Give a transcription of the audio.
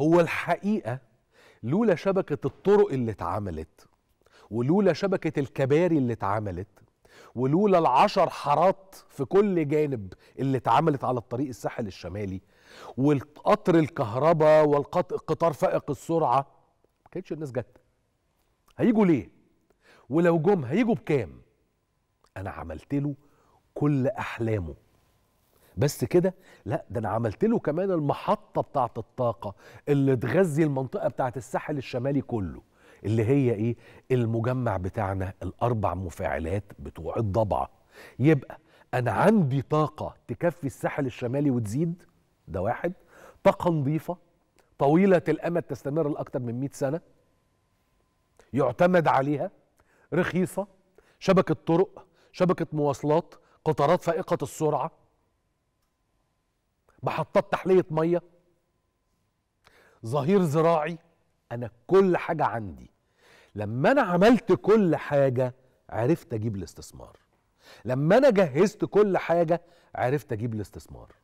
هو الحقيقه لولا شبكه الطرق اللي اتعملت ولولا شبكه الكباري اللي اتعملت ولولا العشر حارات في كل جانب اللي اتعملت على الطريق الساحل الشمالي والقطر الكهرباء والقطار فائق السرعه ما كانتش الناس جت هيجوا ليه ولو جم هيجوا بكام انا عملت له كل احلامه بس كده لا ده انا عملت له كمان المحطه بتاعه الطاقه اللي تغذي المنطقه بتاعه الساحل الشمالي كله اللي هي ايه المجمع بتاعنا الاربع مفاعلات بتوع الضبعه يبقى انا عندي طاقه تكفي الساحل الشمالي وتزيد ده واحد طاقه نظيفه طويله الامد تستمر لاكثر من 100 سنه يعتمد عليها رخيصه شبكه طرق شبكه مواصلات قطارات فائقه السرعه محطات تحليه ميه ظهير زراعي انا كل حاجه عندي لما انا عملت كل حاجه عرفت اجيب الاستثمار لما انا جهزت كل حاجه عرفت اجيب الاستثمار